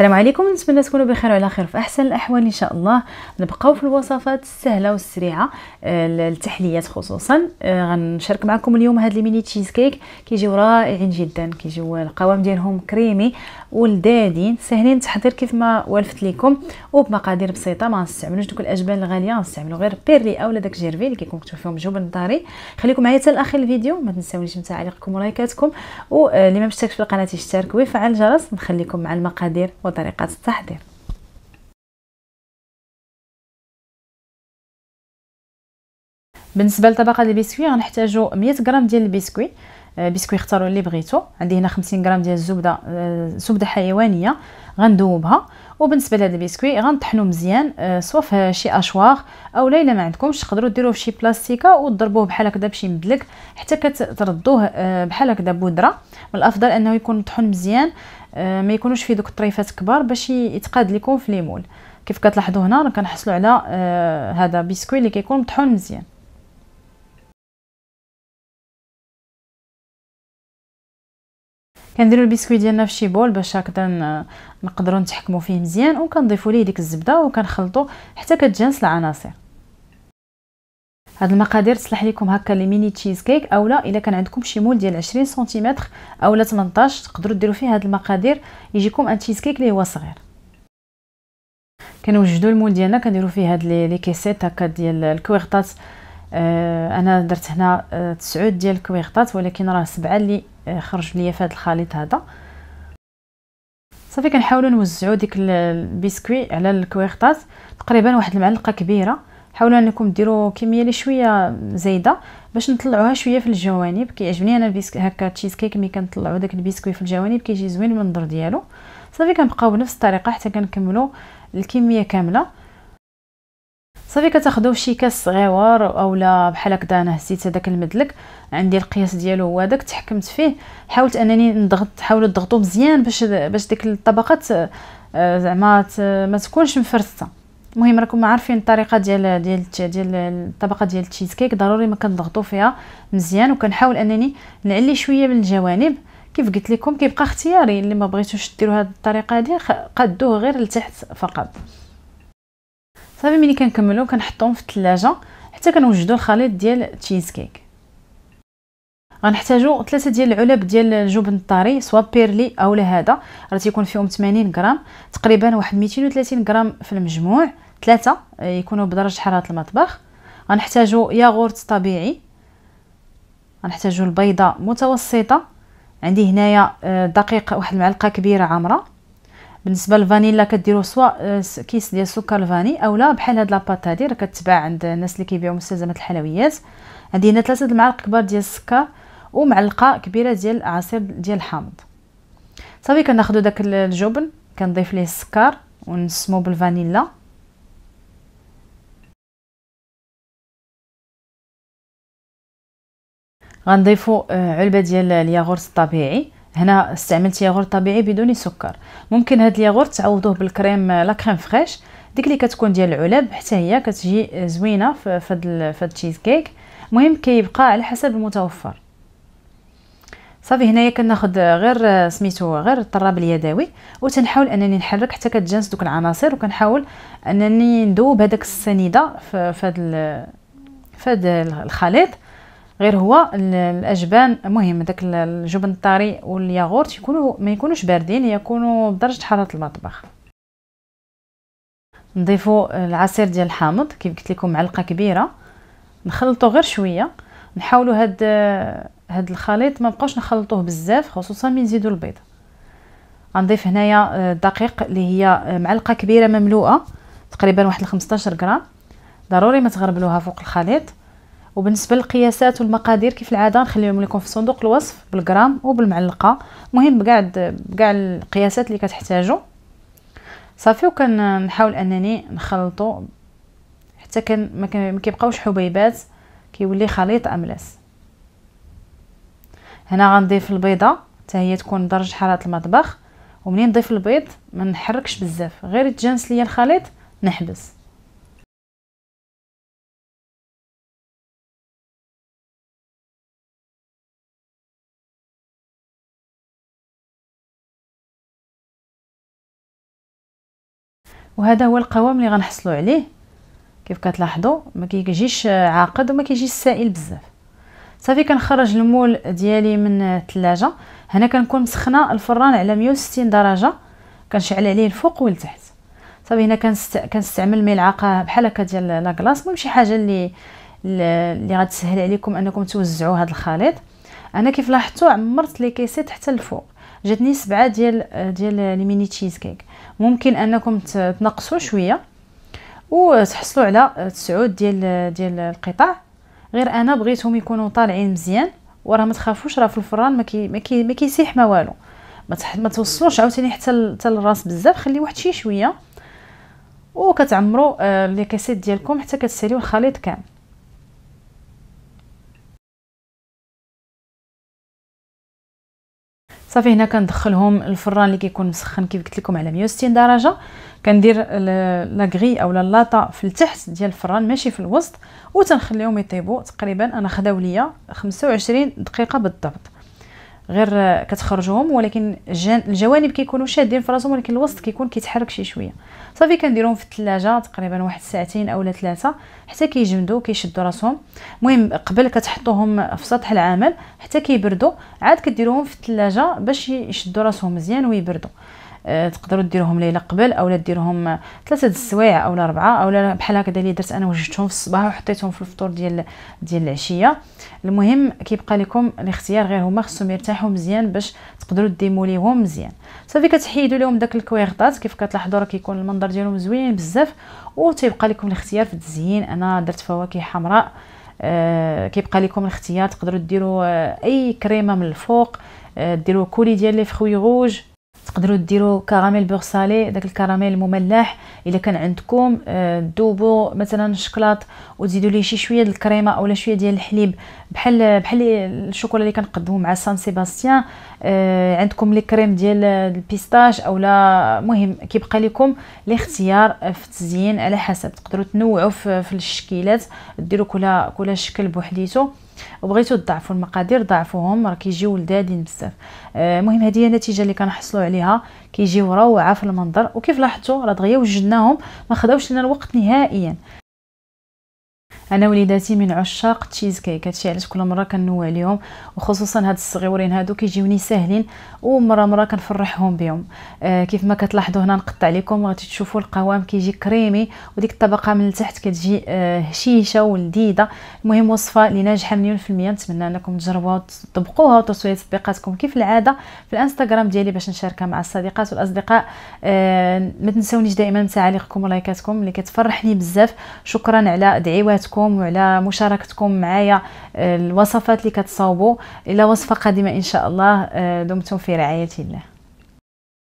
السلام عليكم نتمنى تكونوا بخير وعلى خير في احسن الاحوال ان شاء الله نبقاو في الوصفات السهله والسريعه التحليات آه، خصوصا آه، غنشارك معكم اليوم هاد لي ميني تشيز كيك كيجيو رائعين جدا كيجيو القوام ديالهم كريمي ولذاذين ساهلين التحضير كيف ما والفت لكم وبمقادير بسيطه ما نستعملوش دوك الاجبان الغاليه نستعملو غير بيرلي اولا داك جيرفي اللي كيكون مكتوب فيهم جبن طري خليكم معايا حتى لاخر الفيديو ما تنساونيش تعليقكم ولايكاتكم واللي آه، ما مشتركش في القناه يشترك ويفعل الجرس نخليكم مع المقادير وطريقة التحضير بالنسبه لطبقه البسكوي غنحتاجو 100 غرام ديال البسكوي آه، بسكوي اختاروا اللي بغيتو عندي هنا 50 غرام ديال الزبده آه، زبده حيوانيه غندوبها وبالنسبه لهذا البسكوي غنطحنوه مزيان آه في شي اشواغ او لا الا ما عندكمش تقدروا ديروه في شي بلاستيكه وتضربوه بحال هكذا بشي مدلك حتى كتردوه آه، بحال هكذا بودره من الافضل انه يكون مطحون مزيان آه ما يكونوش فيه دوك الطريفات كبار باش يتقاد لكم في ليمول كيف كتلاحظوا هنا راه كنحصلوا على آه هذا بسكوي اللي كيكون مطحون مزيان كنديروا البسكوي ديالنا في شي بول باش هكذا نقدروا نتحكموا فيه مزيان وكنضيفوا ليه ديك الزبده وكنخلطوا حتى كتجانس العناصر هاد المقادير تصلح لكم هكا لي ميني تشيز كيك اولا الا كان عندكم شي مول ديال 20 سنتيمتر اولا 18 تقدروا ديروا فيه هاد المقادير يجيكم ان تشيز كيك اللي هو صغير كنوجدوا المول ديالنا كنديروا فيه هاد لي كيسيت هكا ديال الكويغطات آه انا درت هنا آه تسعود ديال الكويغطات ولكن راه سبعه اللي آه، خرج ليا في هذا الخليط هذا صافي كنحاولوا نوزعوا ديك البسكوي على الكويرطاس تقريبا واحد المعلقه كبيره حاولوا انكم ديروا كميه اللي شويه زايده باش نطلعوها شويه في الجوانب كيعجبني انا البسك هكا تشيز كيك ملي كنطلعوا داك البسكوي في الجوانب كيجي زوين المنظر ديالو صافي كنبقاو بنفس الطريقه حتى كنكملوا الكميه كامله صافي كتاخذوا شي كاس صغيور اولا بحال هكذا انا هزيت هذاك المدلك عندي القياس ديالو هو هذاك تحكمت فيه حاولت انني نضغط حاولوا تضغطوا مزيان باش باش ديك الطبقات آه، زعما ما تكونش مفرسته المهم راكم عارفين الطريقه ديال ديال ديال الطبقه ديال التشيز كيك ضروري ما كنضغطوا فيها مزيان وكنحاول انني نعلي شويه من الجوانب كيف قلت لكم كيبقى اختياري اللي ما بغيتوش ديروا هذه الطريقه هذه قادوه غير لتحت فقط صافي ملي كنكملو كنحطوهم في الثلاجه حتى كنوجدو الخليط ديال تشيز كيك غنحتاجو ثلاثه ديال العلب ديال الجبن الطري سوا بيرلي اولا هذا راه تيكون فيهم 80 غرام تقريبا واحد 230 غرام في المجموع ثلاثه يكونوا بدرجه حراره المطبخ غنحتاجو ياغورت طبيعي غنحتاجو البيضه متوسطه عندي هنايا دقيق واحد المعلقه كبيره عامره بالنسبه للفانيلا كديروا سوا آه، كيس ديال سكر الفاني اولا بحال هاد لاباط هادي راه كتباع عند الناس اللي كيبيعوا مستلزمات الحلويات عندي هنا ثلاثه المعالق كبار ديال السكر ومعلقه كبيره ديال عصير ديال الحامض صافي كناخذوا داك الجبن كنضيف ليه السكر ونسمو بالفانيلا غنضيفو آه، علبه ديال الياغورت الطبيعي هنا استعملت ياغور طبيعي بدون سكر ممكن هاد الياغور تعوضوه بالكريم آه، لا كريم فريش ديك اللي كتكون ديال العلب حتى هي كتجي زوينه فهاد فهاد تشيز كيك المهم كيبقى على حسب المتوفر صافي هنايا كناخد غير آه، سميتو غير الطراب اليدوي وتنحاول انني نحرك حتى كتجانس دوك العناصر وكنحاول انني ندوب هذاك السنيده في هاد فهاد الخليط غير هو الاجبان مهم داك الجبن الطري والياغورت يكونوا ما يكونوش باردين يكونوا بدرجه حراره المطبخ نضيفوا العصير ديال الحامض كيف قلت لكم معلقه كبيره نخلطوا غير شويه نحاولوا هاد هاد الخليط ما بقاوش نخلطوه بزاف خصوصا من نزيدوا البيض غنضيف هنايا الدقيق آه، اللي هي آه، معلقه كبيره مملوءه تقريبا واحد 15 غرام ضروري ما تغربلوها فوق الخليط وبالنسبه للقياسات والمقادير كيف العاده نخليهم لكم في صندوق الوصف بالغرام وبالمعلقه مهم بكاع بكاع القياسات اللي كتحتاجوا صافي وكنحاول انني نخلطو حتى كان ما كيبقاوش حبيبات كيولي خليط املس هنا غنضيف البيضه حتى هي تكون درجه حراره المطبخ ومنين نضيف البيض ما نحركش بزاف غير يتجانس ليا الخليط نحبس وهذا هو القوام اللي غنحصلوا عليه كيف كتلاحظوا ما كيجيش عاقد وما كيجيش سائل بزاف صافي كنخرج المول ديالي من الثلاجه هنا كنكون مسخنه الفران على 160 درجه كنشعل عليه الفوق والتحت صافي هنا كنست... كنستعمل ملعقه بحال هكا ديال لا كلاص المهم شي حاجه اللي اللي غتسهل عليكم انكم توزعوا هذا الخليط انا كيف لاحظتوا عمرت لي كيسيت حتى الفوق جاتني سبعه ديال ديال لي ميني تشيز كيك ممكن انكم تنقصوا شويه وتحصلوا على تسعود ديال ديال القطع غير انا بغيتهم يكونوا طالعين مزيان وراه ما تخافوش راه في الفران ما كي ما, كي ما كيسيح ما والو ما, ما توصلوش عاوتاني حتى حتى للراس بزاف خليه واحد شي شويه وكتعمروا آه لي كاسيت ديالكم حتى كتساليو الخليط كامل صافي هنا كندخلهم الفران اللي كيكون مسخن كيف قلت لكم على 160 درجه كندير لا غري اولا لاطا في التحت ديال الفران ماشي في الوسط وتنخليهم يطيبوا تقريبا انا خداو ليا 25 دقيقه بالضبط غير كتخرجهم ولكن الجوانب كيكونوا شادين في راسهم ولكن الوسط كيكون كيتحرك شي شويه صافي كنديرهم في الثلاجه تقريبا واحد ساعتين اولا ثلاثه حتى كيجمدوا كيشدوا راسهم المهم قبل كتحطوهم في سطح العمل حتى كيبردوا عاد كديروهم في الثلاجه باش يشدوا راسهم مزيان ويبردوا آه، تقدروا ديروهم ليله قبل اولا ديروهم ثلاثه د السوايع اولا اربعه اولا بحال هكذا اللي درت انا وجدتهم في الصباح وحطيتهم في الفطور ديال ديال العشيه المهم كيبقى لكم الاختيار غير هما خصهم يرتاحوا مزيان باش تقدروا ليهم مزيان صافي كتحيدوا لهم داك الكويغطات كيف كتلاحظوا راه كيكون المنظر ديالهم زوين بزاف وتيبقى لكم الاختيار في التزيين انا درت فواكه حمراء آه كيبقى لكم الاختيار تقدروا ديروا آه اي كريمه من الفوق آه ديروا كولي ديال لي فخوي غوج تقدروا ديروا كراميل بورسالي داك الكراميل المملح الا كان عندكم آه، دوبو مثلا الشكلاط وتزيدوا ليه شي شويه ديال الكريمه اولا شويه ديال الحليب بحال بحال الشوكولا اللي كنقدموا مع سان سيباستيان آه، عندكم لي كريم ديال البيستاش اولا مهم كيبقى لكم الاختيار في التزيين على حسب تقدروا تنوعوا في الشكيلات ديروا كل كل شكل بوحديتو بغيتو تضاعفوا المقادير ضاعفوهم راه كيجيو لذادين بزاف آه، المهم هذه هي النتيجه اللي كنحصلوا عليها كيجيو روعه في المنظر وكيف لاحظتوا راه دغيا وجدناهم ما خداوش لنا الوقت نهائيا انا وليداتي من عشاق تشيز كيك هادشي علاش كل مره كنوع ليهم وخصوصا هاد الصغيورين هادو كيجيوني ساهلين ومره مره كنفرحهم بهم آه كيف ما كتلاحظوا هنا نقطع لكم غادي تشوفوا القوام كيجي كريمي وديك الطبقه من التحت كتجي آه هشيشه ولذيذه المهم وصفه اللي ناجحه مليون في المية نتمنى انكم تجربوها وتطبقوها وتوصلوا تطبيقاتكم كيف العاده في الانستغرام ديالي باش نشاركها مع الصديقات والاصدقاء آه ما تنسونيش دائما تعليقكم ولايكاتكم اللي كتفرحني بزاف شكرا على دعواتكم ديالكم وعلى مشاركتكم معايا آه، الوصفات اللي كتصاوبوا الى وصفه قادمه ان شاء الله آه، دمتم في رعايه الله